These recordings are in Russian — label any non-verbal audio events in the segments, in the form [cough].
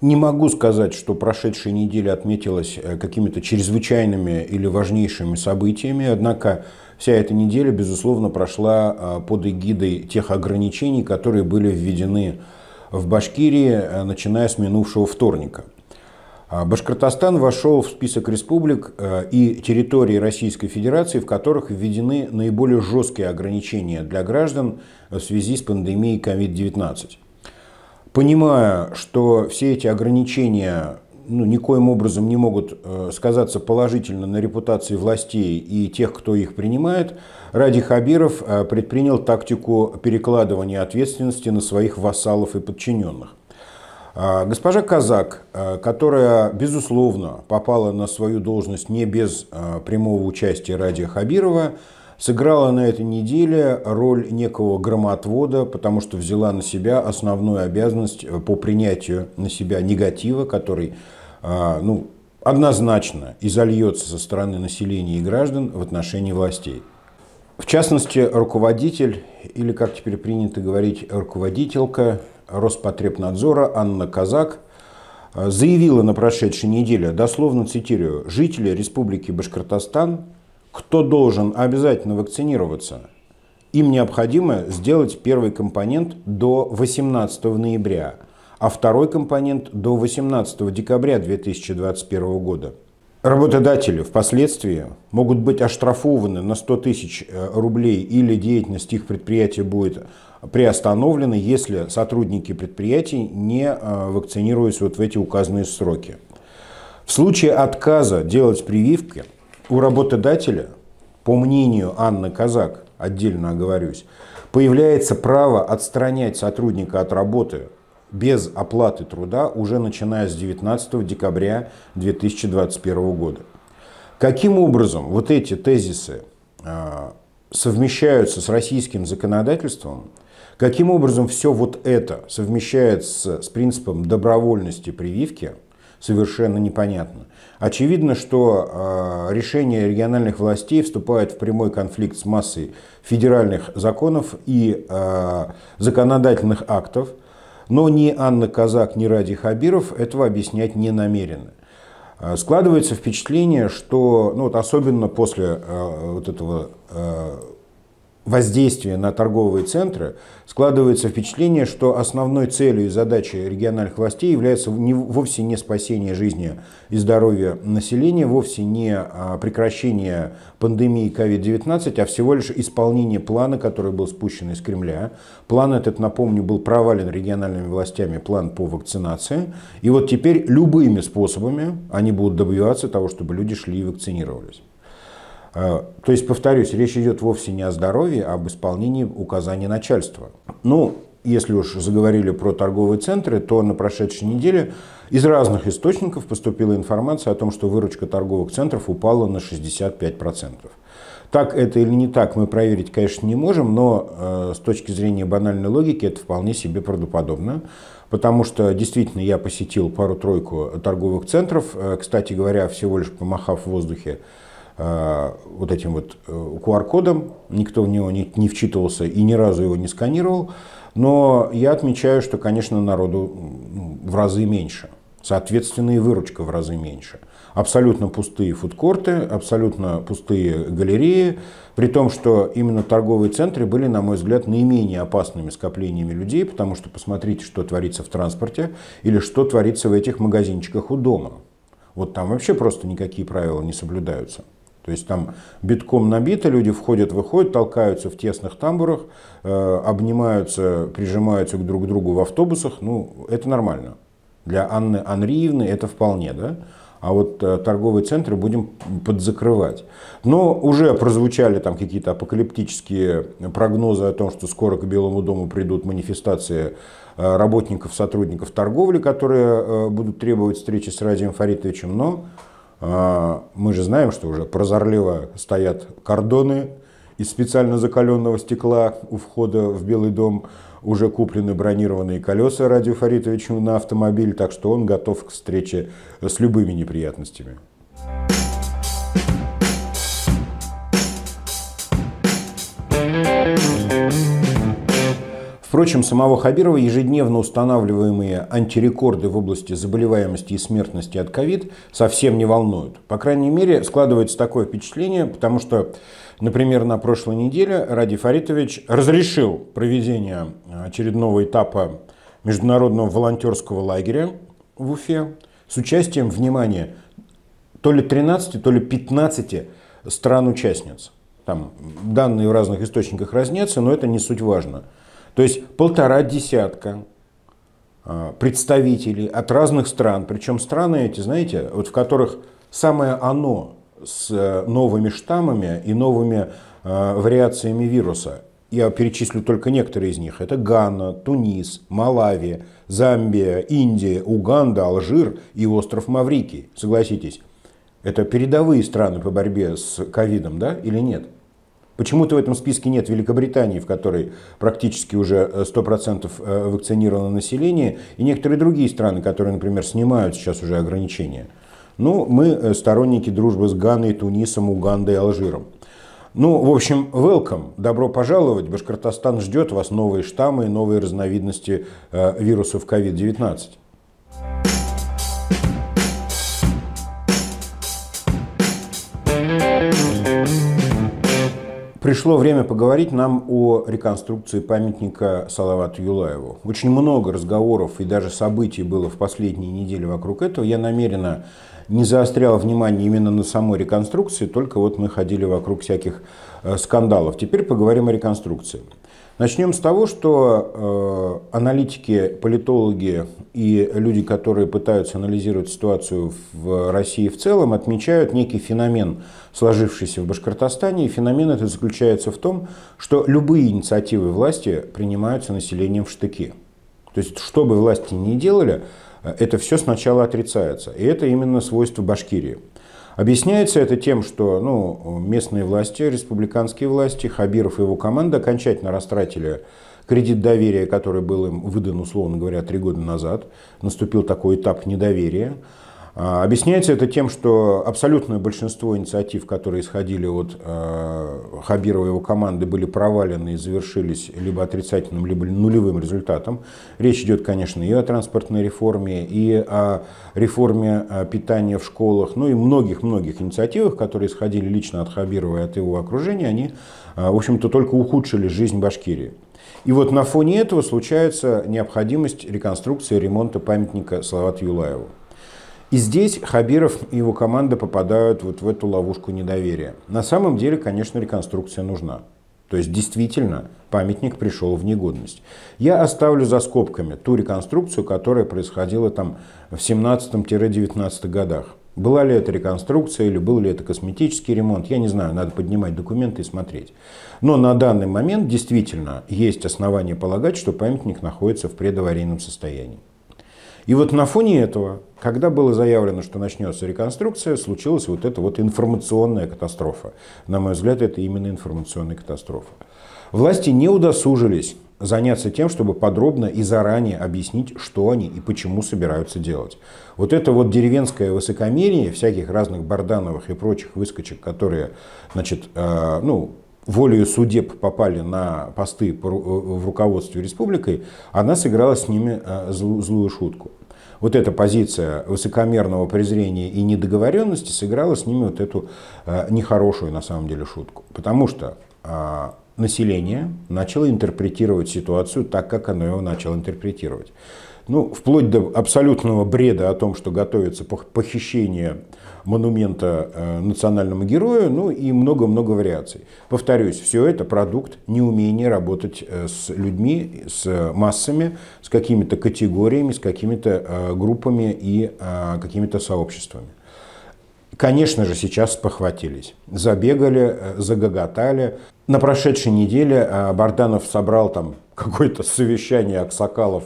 Не могу сказать, что прошедшая неделя отметилась э, какими-то чрезвычайными или важнейшими событиями, однако Вся эта неделя, безусловно, прошла а, под эгидой тех ограничений, которые были введены в Башкирии, э, начиная с минувшего вторника. А, Башкортостан вошел в список республик э, и территорий Российской Федерации, в которых введены наиболее жесткие ограничения для граждан э, в связи с пандемией COVID-19. Понимая, что все эти ограничения ну, никоим образом не могут э, сказаться положительно на репутации властей и тех, кто их принимает, Ради Хабиров э, предпринял тактику перекладывания ответственности на своих вассалов и подчиненных. А, госпожа Казак, э, которая, безусловно, попала на свою должность не без прямого участия Ради Хабирова, сыграла на этой неделе роль некого громотвода, потому что взяла на себя основную обязанность э, по принятию на себя негатива, который а, ну, однозначно изольется со стороны населения и граждан в отношении властей. В частности, руководитель, или как теперь принято говорить, руководителька Роспотребнадзора Анна Казак э, – заявила на прошедшей неделе, дословно цитирую, «Жители Республики Башкортостан кто должен обязательно вакцинироваться, им необходимо сделать первый компонент до 18 ноября, а второй компонент до 18 декабря 2021 года. Работодатели впоследствии могут быть оштрафованы на 100 тысяч э, рублей или деятельность их предприятия будет приостановлена, если сотрудники предприятий не э, вакцинируются вот в эти указанные сроки. В случае отказа делать прививки – у работодателя, по мнению Анны Казак, отдельно оговорюсь, появляется право отстранять сотрудника от работы без оплаты труда уже начиная с 19 декабря 2021 года. Каким образом вот эти тезисы а, совмещаются с российским законодательством, каким образом все вот это совмещается с принципом добровольности прививки – совершенно непонятно. Очевидно, что а, решения региональных властей вступают в прямой конфликт с массой федеральных законов и а, законодательных актов, но ни Анна Казак, ни Ради Хабиров этого объяснять не намерены. А, складывается впечатление, что ну вот особенно после э, вот этого э, воздействия на торговые центры, складывается впечатление, что основной целью и задачей региональных властей является не, вовсе не спасение жизни и здоровья населения, вовсе не а, прекращение пандемии COVID-19, а всего лишь исполнение плана, который был спущен из Кремля. План этот, напомню, был провален региональными властями, план по вакцинации. И вот теперь любыми способами они будут добиваться того, чтобы люди шли и вакцинировались. А, то есть, повторюсь, речь идет вовсе не о здоровье, а об исполнении указаний начальства. Ну, если уж заговорили про торговые центры, то на прошедшей неделе из разных источников поступила информация о том, что выручка торговых центров упала на 65%. Так это или не так, мы проверить, конечно, не можем, но э, с точки зрения банальной логики это вполне себе правдоподобно, потому что действительно я посетил пару-тройку торговых центров, э, кстати говоря, всего лишь помахав в воздухе Э, вот этим вот QR-кодом, э, никто в него не, не вчитывался и ни разу его не сканировал, но я отмечаю, что, конечно, народу в разы меньше, соответственно и выручка в разы меньше. Абсолютно пустые фудкорты, абсолютно пустые галереи, при том, что именно торговые центры были, на мой взгляд, наименее опасными скоплениями людей, потому что посмотрите, что творится в транспорте или что творится в этих магазинчиках у дома. Вот там вообще просто никакие правила не соблюдаются. То есть там битком набито, люди входят, выходят, толкаются в тесных тамбурах, э, обнимаются, прижимаются к друг другу в автобусах. Ну, это нормально. Для Анны Анриевны это вполне, да? а вот э, торговые центры будем подзакрывать. Но уже прозвучали там какие-то апокалиптические прогнозы о том, что скоро к Белому дому придут манифестации э, работников, сотрудников торговли, которые будут требовать встречи с Радием Фаритовичем, но а, мы же знаем, что уже прозорливо стоят кордоны из специально закаленного стекла у входа в Белый дом. Уже куплены бронированные колеса Радио Фаритовичу на автомобиль, так что он готов к встрече с любыми неприятностями. Впрочем, самого Хабирова ежедневно устанавливаемые антирекорды в области заболеваемости и смертности от ковид совсем не волнуют. По крайней мере, складывается такое впечатление, потому что, например, на прошлой неделе Ради Фаритович разрешил проведение очередного этапа международного волонтерского лагеря в Уфе с участием, внимания то ли 13, то ли 15 стран-участниц. Там данные в разных источниках разнятся, но это не суть важно. То есть полтора десятка а, представителей от разных стран, причем страны эти, знаете, вот в которых самое оно с э, новыми штаммами и новыми э, вариациями вируса. Я перечислю только некоторые из них. Это Гана, Тунис, Малави, Замбия, Индия, Уганда, Алжир и остров Маврикий. Согласитесь, это передовые страны по борьбе с ковидом, да, или нет? Почему-то в этом списке нет Великобритании, в которой практически уже 100% э, э, вакцинировано население, и некоторые другие страны, которые, например, снимают сейчас уже ограничения. Ну, мы э, сторонники дружбы с Ганой, Тунисом, Угандой и Алжиром. Ну, в общем, welcome, добро пожаловать. Башкортостан ждет вас новые штаммы и новые разновидности э, вирусов COVID-19. Пришло время поговорить нам о реконструкции памятника Салавату Юлаеву. Очень много разговоров и даже событий было в последние недели вокруг этого. Я намеренно не заострял внимание именно на самой реконструкции, только вот мы ходили вокруг всяких э, скандалов. Теперь поговорим о реконструкции. Начнем с того, что э, аналитики, политологи и люди, которые пытаются анализировать ситуацию в России в целом, отмечают некий феномен – сложившийся в Башкортостане. И феномен этот заключается в том, что любые инициативы власти принимаются населением в штыки. То есть, что бы власти ни делали, это все сначала отрицается. И это именно свойство Башкирии. Объясняется это тем, что ну, местные власти, республиканские власти, Хабиров и его команда окончательно растратили кредит доверия, который был им выдан, условно говоря, три года назад. Наступил такой этап недоверия. А, объясняется это тем, что абсолютное большинство инициатив, которые исходили от э, Хабирова и его команды, были провалены и завершились либо отрицательным, либо нулевым результатом. Речь идет, конечно, и о транспортной реформе, и о реформе э, питания в школах, ну и многих-многих инициативах, которые исходили лично от Хабирова и от его окружения, они, э, в общем-то, только ухудшили жизнь Башкирии. И вот на фоне этого случается необходимость реконструкции ремонта памятника Салавату Юлаеву. И здесь Хабиров и его команда попадают вот в эту ловушку недоверия. На самом деле, конечно, реконструкция нужна. То есть действительно памятник пришел в негодность. Я оставлю за скобками ту реконструкцию, которая происходила там в 17-19 годах. Была ли это реконструкция или был ли это косметический ремонт, я не знаю, надо поднимать документы и смотреть. Но на данный момент действительно есть основания полагать, что памятник находится в предаварийном состоянии. И вот на фоне этого, когда было заявлено, что начнется реконструкция, случилась вот эта вот информационная катастрофа. На мой взгляд, это именно информационная катастрофа. Власти не удосужились заняться тем, чтобы подробно и заранее объяснить, что они и почему собираются делать. Вот это вот деревенское высокомерие всяких разных Бардановых и прочих выскочек, которые, значит, э, ну, волею судеб попали на посты э, в руководстве республикой, она сыграла с ними э, злую шутку. Вот эта позиция высокомерного презрения и недоговоренности сыграла с ними вот эту э, нехорошую на самом деле шутку. Потому что а, население начало интерпретировать ситуацию так, как оно его начало интерпретировать. Ну, вплоть до абсолютного бреда о том, что готовится похищение монумента э, национальному герою, ну и много-много вариаций. Повторюсь, все это продукт неумения работать э, с людьми, с массами, с какими-то категориями, с какими-то э, группами и какими-то сообществами. Конечно же, сейчас похватились. Забегали, загоготали. На прошедшей неделе Барданов собрал там [laughs] какое-то совещание Аксакалов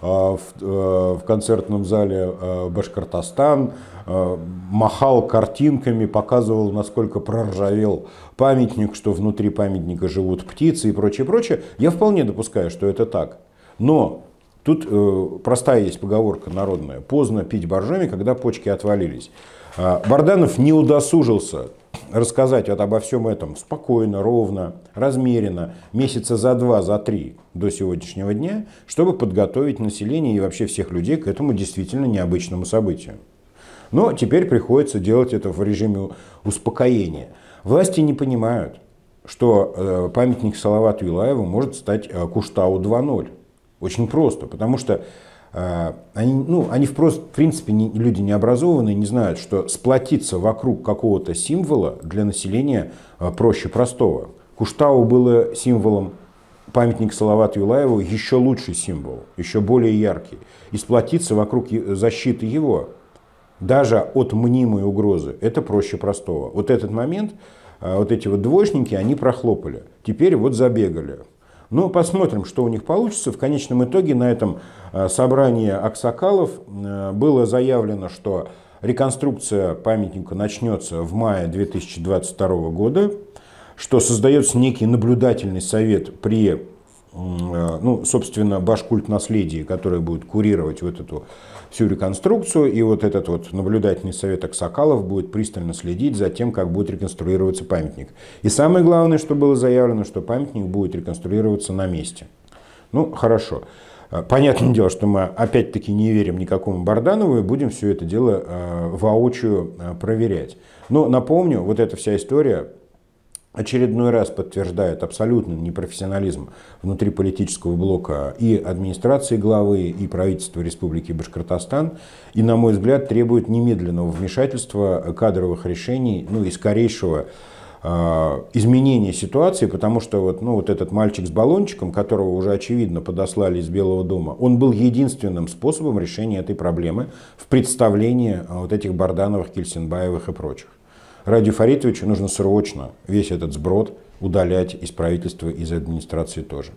в, в концертном зале Башкортостан. Э, махал картинками, показывал, насколько проржавел памятник, что внутри памятника живут птицы и прочее, прочее. Я вполне допускаю, что это так. Но тут э, простая есть поговорка народная. Поздно пить боржоми, когда почки отвалились. А, Барданов не удосужился рассказать вот обо всем этом спокойно, ровно, размеренно, месяца за два, за три до сегодняшнего дня, чтобы подготовить население и вообще всех людей к этому действительно необычному событию. Но теперь приходится делать это в режиме успокоения. Власти не понимают, что э, памятник Салавату Юлаеву может стать э, Куштау 2.0. Очень просто, потому что э, они, ну, они в, просто, в принципе не, люди не образованные, не знают, что сплотиться вокруг какого-то символа для населения проще простого. Куштау было символом памятник Салавату Юлаеву еще лучший символ, еще более яркий. И сплотиться вокруг защиты его даже от мнимой угрозы. Это проще простого. Вот этот момент, а, вот эти вот двоечники, они прохлопали. Теперь вот забегали. Ну посмотрим, что у них получится. В конечном итоге на этом а, собрании Аксакалов а, было заявлено, что реконструкция памятника начнется в мае 2022 года, что создается некий наблюдательный совет при Э, ну, собственно, Башкульт наследие, которое будет курировать вот эту всю реконструкцию, и вот этот вот наблюдательный совет Аксакалов будет пристально следить за тем, как будет реконструироваться памятник. И самое главное, что было заявлено, что памятник будет реконструироваться на месте. Ну, хорошо. Э, понятное дело, что мы опять-таки не верим никакому Барданову и будем все это дело э, воочию проверять. Но напомню, вот эта вся история очередной раз подтверждают абсолютный непрофессионализм внутри политического блока и администрации главы, и правительства Республики Башкортостан, и, на мой взгляд, требуют немедленного вмешательства кадровых решений, ну и скорейшего а, изменения ситуации, потому что вот, ну, вот этот мальчик с баллончиком, которого уже очевидно подослали из Белого дома, он был единственным способом решения этой проблемы в представлении а, вот этих Бардановых, Кельсинбаевых и прочих. Радию Фаритовичу нужно срочно весь этот сброд удалять из правительства, из администрации тоже.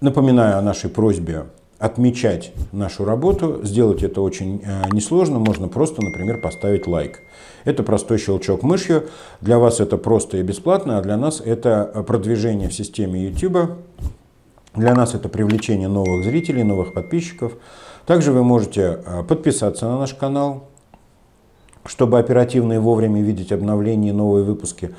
Напоминаю о нашей просьбе отмечать нашу работу. Сделать это очень э, несложно. Можно просто, например, поставить лайк. Это простой щелчок мышью. Для вас это просто и бесплатно, а для нас это э, продвижение в системе YouTube для нас это привлечение новых зрителей, новых подписчиков. Также вы можете а, подписаться на наш канал, чтобы оперативно и вовремя видеть обновления и новые выпуски.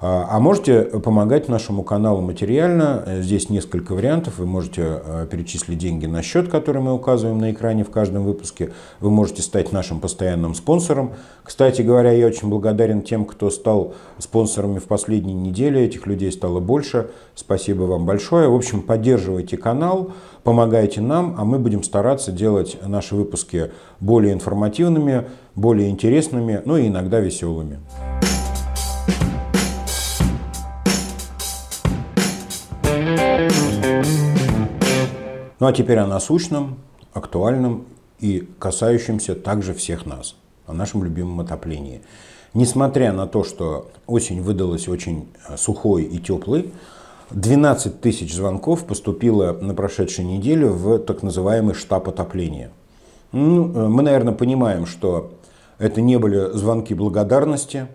А, а можете помогать нашему каналу материально. Здесь несколько вариантов. Вы можете э, перечислить деньги на счет, который мы указываем на экране в каждом выпуске. Вы можете стать нашим постоянным спонсором. Кстати говоря, я очень благодарен тем, кто стал спонсорами в последней неделе. Этих людей стало больше. Спасибо вам большое. В общем, поддерживайте канал, помогайте нам, а мы будем стараться делать наши выпуски более информативными, более интересными, ну и иногда веселыми. Ну а теперь о насущном, актуальном и касающемся также всех нас, о нашем любимом отоплении. Несмотря на то, что осень выдалась очень э, сухой и теплой, 12 тысяч звонков поступило на прошедшей неделе в так называемый штаб отопления. Ну, э, мы, наверное, понимаем, что это не были звонки благодарности.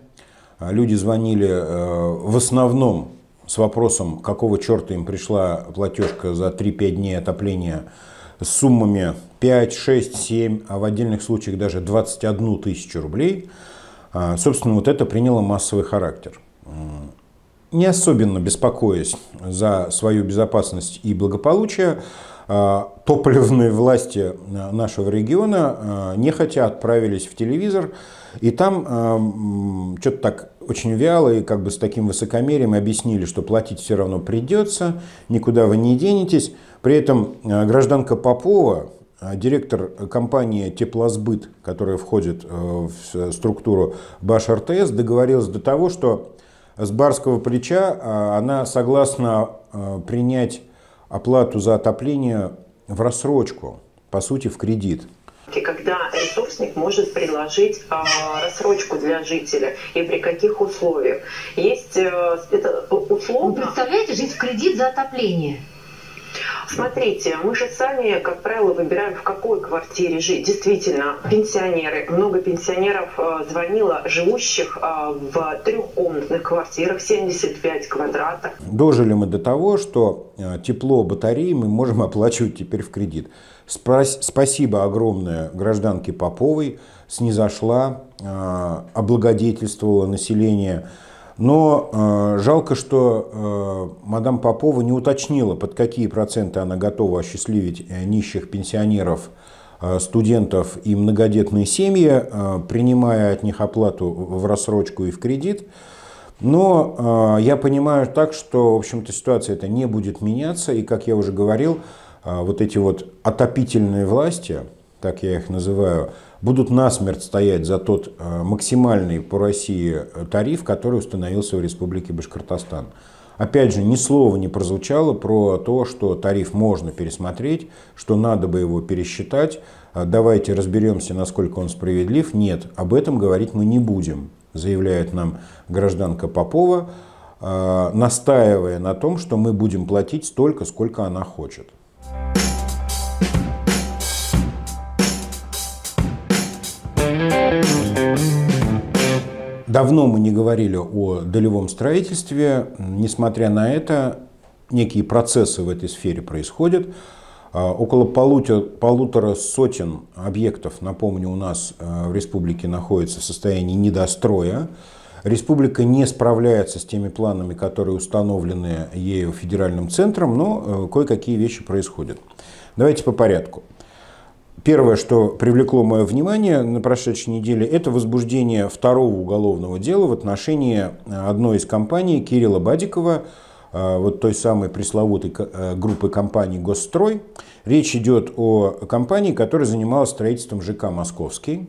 Э, люди звонили в основном с вопросом, какого черта им пришла платежка за 3-5 дней отопления с суммами 5, 6, 7, а в отдельных случаях даже 21 тысячу рублей, а, собственно, вот это приняло массовый характер. Не особенно беспокоясь за свою безопасность и благополучие, а, топливные власти а, нашего региона нехотя отправились в телевизор, и там э, а, что-то так очень вяло и как бы с таким высокомерием объяснили, что платить все равно придется, никуда вы не денетесь. При этом э, гражданка Попова, э, директор компании «Теплосбыт», которая входит э, в структуру Баш РТС, договорилась до того, что с барского плеча э, она согласна э, принять оплату за отопление в рассрочку, по сути, в кредит. Когда который собственник может предложить а, рассрочку для жителя и при каких условиях. Есть э, это условно... Вы представляете, жить в кредит за отопление? Смотрите, мы же сами, как правило, выбираем, в какой квартире жить. Действительно, пенсионеры, много пенсионеров э, звонило, живущих э, в трехкомнатных квартирах, 75 квадратов. Дожили мы до того, что тепло батареи мы можем оплачивать теперь в кредит. Спасибо огромное гражданке Поповой, снизошла, а, облагодетельствовала население. Но а, жалко, что а, мадам Попова не уточнила, под какие проценты она готова осчастливить э, нищих пенсионеров, студентов и многодетные семьи, принимая от них оплату в рассрочку и в кредит. Но я понимаю так, что, в общем-то, ситуация это не будет меняться. И, как я уже говорил, а, вот эти вот отопительные власти, так я их называю, будут насмерть стоять за тот а, максимальный по России э, тариф, который установился в Республике Башкортостан. Опять же, ни слова не прозвучало про то, что тариф можно пересмотреть, что надо бы его пересчитать, а, давайте разберемся, насколько он справедлив. Нет, об этом говорить мы не будем, заявляет нам гражданка Попова, настаивая на том, что мы будем платить столько, сколько она хочет. Давно мы не говорили о долевом строительстве. Несмотря на это, некие процессы в этой сфере происходят. А, около полутора, полутора сотен объектов, напомню, у нас э, в республике находится в состоянии недостроя. Республика не справляется с теми планами, которые установлены ею федеральным центром, но э, кое-какие вещи происходят. Давайте по порядку. Первое, что привлекло мое внимание на прошедшей неделе, это возбуждение второго уголовного дела в отношении э, одной из компаний Кирилла Бадикова, э, вот той самой пресловутой э, группы компаний «Госстрой». Речь идет о компании, которая занималась строительством ЖК «Московский».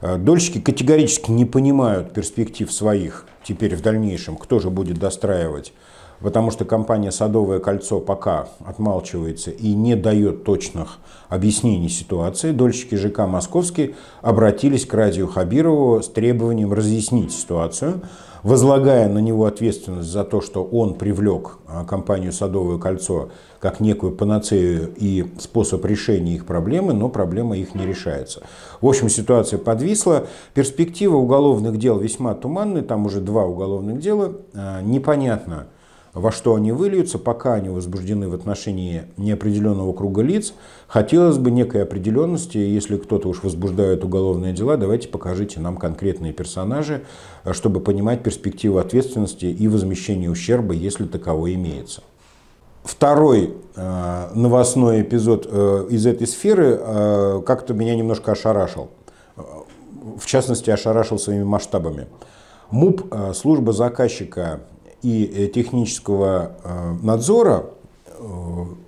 Дольщики категорически не понимают перспектив своих теперь в дальнейшем, кто же будет достраивать потому что компания «Садовое кольцо» пока отмалчивается и не дает точных объяснений ситуации, дольщики ЖК «Московский» обратились к радио Хабирову с требованием разъяснить ситуацию, возлагая на него ответственность за то, что он привлек а, компанию «Садовое кольцо» как некую панацею и способ решения их проблемы, но проблема их не решается. В общем, ситуация подвисла. Перспектива уголовных дел весьма туманная, там уже два уголовных дела. А, непонятно, во что они выльются, пока они возбуждены в отношении неопределенного круга лиц. Хотелось бы некой определенности, если кто-то уж возбуждает уголовные дела, давайте покажите нам конкретные персонажи, э, чтобы понимать перспективу ответственности и возмещения ущерба, если таково имеется. Второй э, новостной эпизод э, из этой сферы э, как-то меня немножко ошарашил. Э, в частности, ошарашил своими масштабами. МУП, э, служба заказчика и э, технического э, надзора э,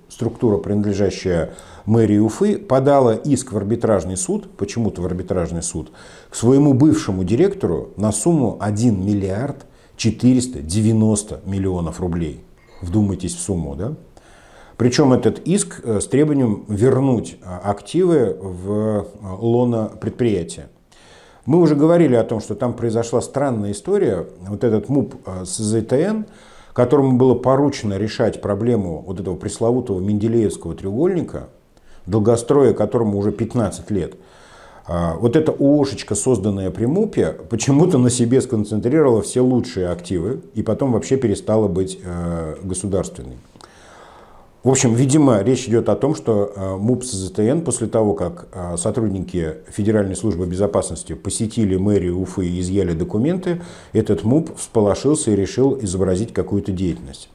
структура, принадлежащая мэрии Уфы, подала иск в арбитражный суд, почему-то в арбитражный суд, к своему бывшему директору на сумму 1 миллиард 490 миллионов рублей. Вдумайтесь в сумму, да? Причем этот иск с требованием вернуть а, активы в лоно предприятия. Мы уже говорили о том, что там произошла странная история. Вот этот МУП э, с ЗТН, которому было поручено решать проблему вот этого пресловутого Менделеевского треугольника, долгостроя которому уже 15 лет, а, вот эта ООшечка, созданная при МУПе, почему-то на себе сконцентрировала все лучшие активы и потом вообще перестала быть э, государственной. В общем, видимо, речь идет о том, что э, МУП СЗТН после того, как э, сотрудники Федеральной службы безопасности посетили мэрию Уфы и изъяли документы, этот МУП всполошился и решил изобразить какую-то деятельность.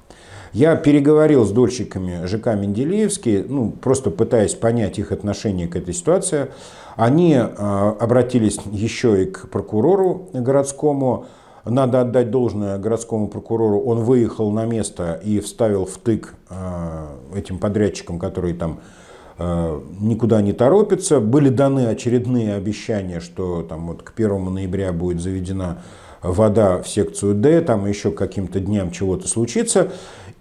Я переговорил с дольщиками ЖК Менделеевский, ну, просто пытаясь понять их отношение к этой ситуации. Они э, обратились еще и к прокурору городскому, надо отдать должное городскому прокурору. Он выехал на место и вставил втык э, этим подрядчикам, которые там э, никуда не торопятся. Были даны очередные обещания, что там вот к 1 ноября будет заведена вода в секцию Д, там еще каким-то дням чего-то случится.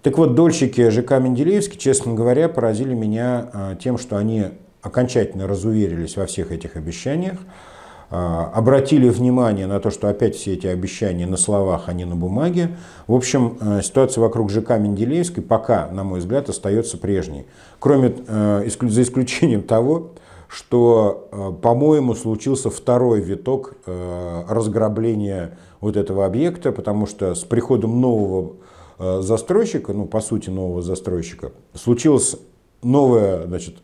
Так вот, дольщики ЖК Менделеевский, честно говоря, поразили меня э, тем, что они окончательно разуверились во всех этих обещаниях. А, обратили внимание на то, что опять все эти обещания на словах, а не на бумаге. В общем, э, ситуация вокруг ЖК Менделеевской пока, на мой взгляд, остается прежней. Кроме, э, за исключением того, что, э, по-моему, случился второй виток разграбления вот этого объекта, потому что с приходом нового застройщика, ну, по сути, нового застройщика, случился новое, значит,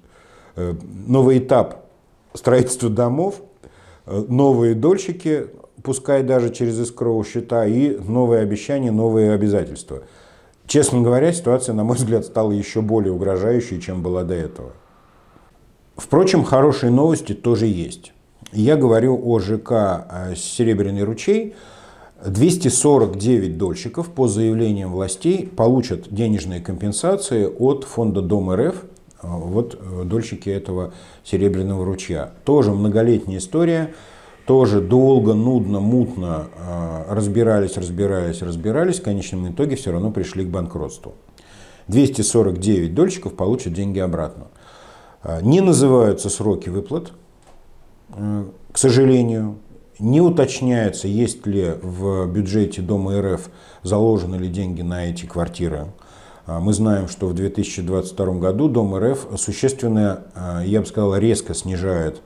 новый этап строительства домов, Э, новые дольщики, пускай даже через искровые счета, и новые обещания, новые обязательства. Честно говоря, ситуация, на мой взгляд, стала еще более угрожающей, чем была до этого. Впрочем, хорошие новости тоже есть. Я говорю о ЖК э, «Серебряный ручей». 249 дольщиков по заявлениям властей получат денежные компенсации от фонда Дом РФ – а, вот э, дольщики этого серебряного ручья. Тоже многолетняя история, тоже долго, нудно, мутно а, разбирались, разбирались, разбирались. В конечном итоге все равно пришли к банкротству. 249 дольщиков получат деньги обратно. А, не называются сроки выплат, э, к сожалению. Не уточняется, есть ли в бюджете Дома РФ заложены ли деньги на эти квартиры. А, мы знаем, что в 2022 году Дом РФ существенно, а, я бы сказал, резко снижает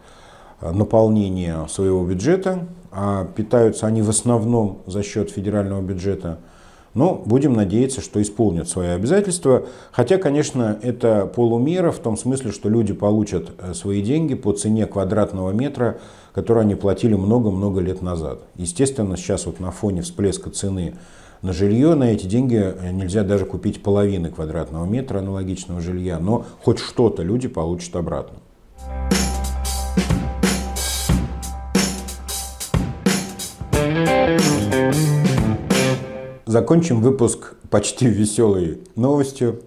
а, наполнение своего бюджета, а питаются они в основном за счет федерального бюджета. Но будем надеяться, что исполнят свои обязательства. Хотя, конечно, это полумера в том смысле, что люди получат э, свои деньги по цене квадратного метра, который они платили много-много лет назад. Естественно, сейчас вот на фоне всплеска цены на жилье на эти деньги э, нельзя даже купить половины квадратного метра аналогичного жилья, но хоть что-то люди получат обратно. Закончим выпуск почти веселой новостью.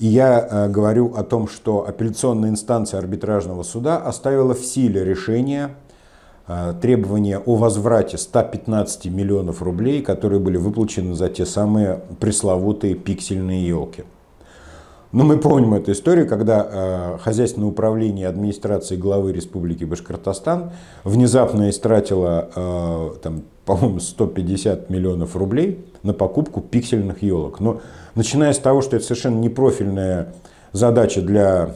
Я э, говорю о том, что апелляционная инстанция арбитражного суда оставила в силе решение Э, требования о возврате 115 миллионов рублей, которые были выплачены за те самые пресловутые пиксельные елки. Но мы помним эту историю, когда э, хозяйственное управление администрации главы Республики Башкортостан внезапно истратило, э, там, по-моему, 150 миллионов рублей на покупку пиксельных елок. Но начиная с того, что это совершенно непрофильная задача для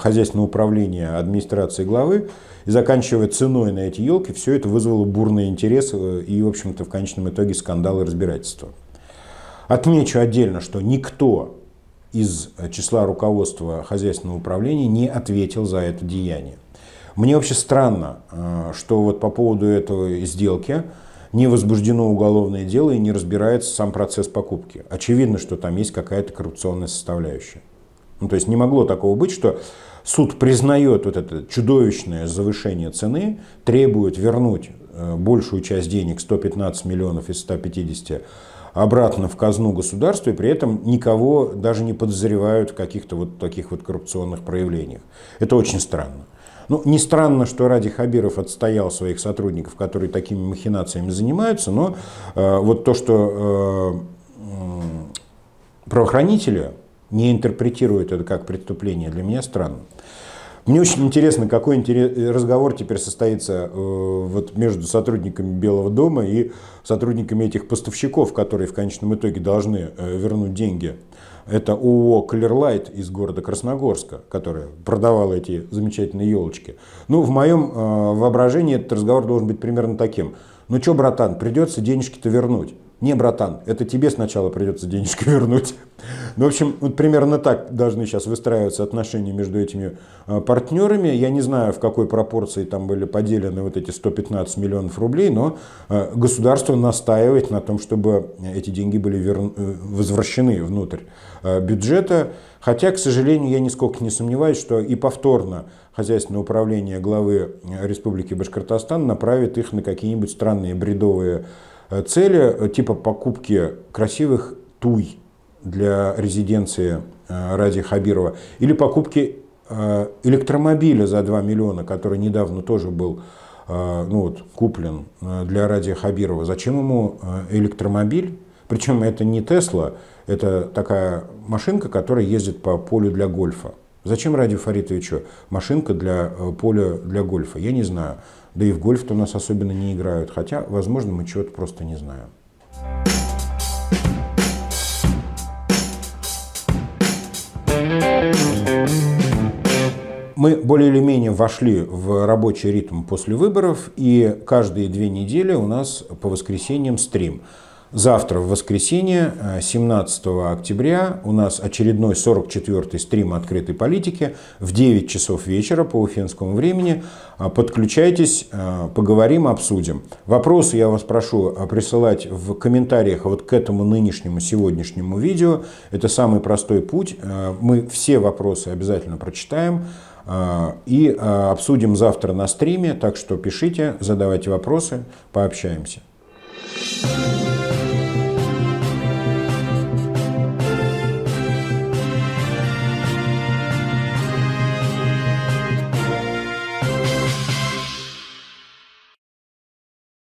хозяйственного управления администрации главы, и заканчивая ценой на эти елки, все это вызвало бурный интерес э, и, в общем-то, в конечном итоге скандалы и разбирательства. Отмечу отдельно, что никто из э, числа руководства хозяйственного управления не ответил за это деяние. Мне вообще странно, э, что вот по поводу этой сделки не возбуждено уголовное дело и не разбирается сам процесс покупки. Очевидно, что там есть какая-то коррупционная составляющая. Ну, то есть не могло такого быть, что Суд признает вот это чудовищное завышение цены, требует вернуть э, большую часть денег, 115 миллионов из 150, обратно в казну государства, и при этом никого даже не подозревают в каких-то вот таких вот коррупционных проявлениях. Это очень странно. Ну, не странно, что Ради Хабиров отстоял своих сотрудников, которые такими махинациями занимаются, но э, вот то, что э, правоохранители не интерпретирует это как преступление, для меня странно. Мне очень интересно, какой э, разговор теперь состоится э, вот между сотрудниками Белого дома и сотрудниками этих поставщиков, которые в конечном итоге должны э, вернуть деньги. Это ООО «Клерлайт» из города Красногорска, которая продавала эти замечательные елочки. Ну, в моем воображении этот разговор должен быть примерно таким. Ну что, братан, придется денежки-то вернуть. Не, братан, это тебе сначала придется денежки [laughs] вернуть. Ну, в общем, вот примерно так должны сейчас выстраиваться отношения между этими а, партнерами. Я не знаю, в какой пропорции там были поделены вот эти 115 миллионов рублей, но а, государство настаивает на том, чтобы эти деньги были вер... Э, возвращены внутрь а, бюджета. Хотя, к сожалению, я нисколько не сомневаюсь, что и повторно хозяйственное управление главы Республики Башкортостан направит их на какие-нибудь странные бредовые Э, цели э, типа покупки красивых туй для резиденции э, Ради Хабирова или покупки электромобиля за 2 миллиона, который недавно тоже был ну вот, куплен для Ради Хабирова. Зачем ему электромобиль? Причем это не Тесла, это такая машинка, которая ездит по полю для гольфа. Зачем Ради Фаритовичу машинка для поля для гольфа? Я не знаю. Да и в гольф-то у нас особенно не играют, хотя, возможно, мы чего-то просто не знаем. Мы более или менее вошли в рабочий ритм после выборов, и каждые две недели у нас по воскресеньям стрим. Завтра, в воскресенье, 17 э, октября, у нас очередной 44-й стрим открытой политики в 9 часов вечера по уфимскому времени. Э, подключайтесь, э, поговорим, обсудим. Вопросы я вас прошу присылать в комментариях вот к этому нынешнему, сегодняшнему видео. Это самый простой путь. Мы все вопросы обязательно прочитаем и обсудим завтра на стриме. Так что пишите, задавайте вопросы, пообщаемся. Thank you.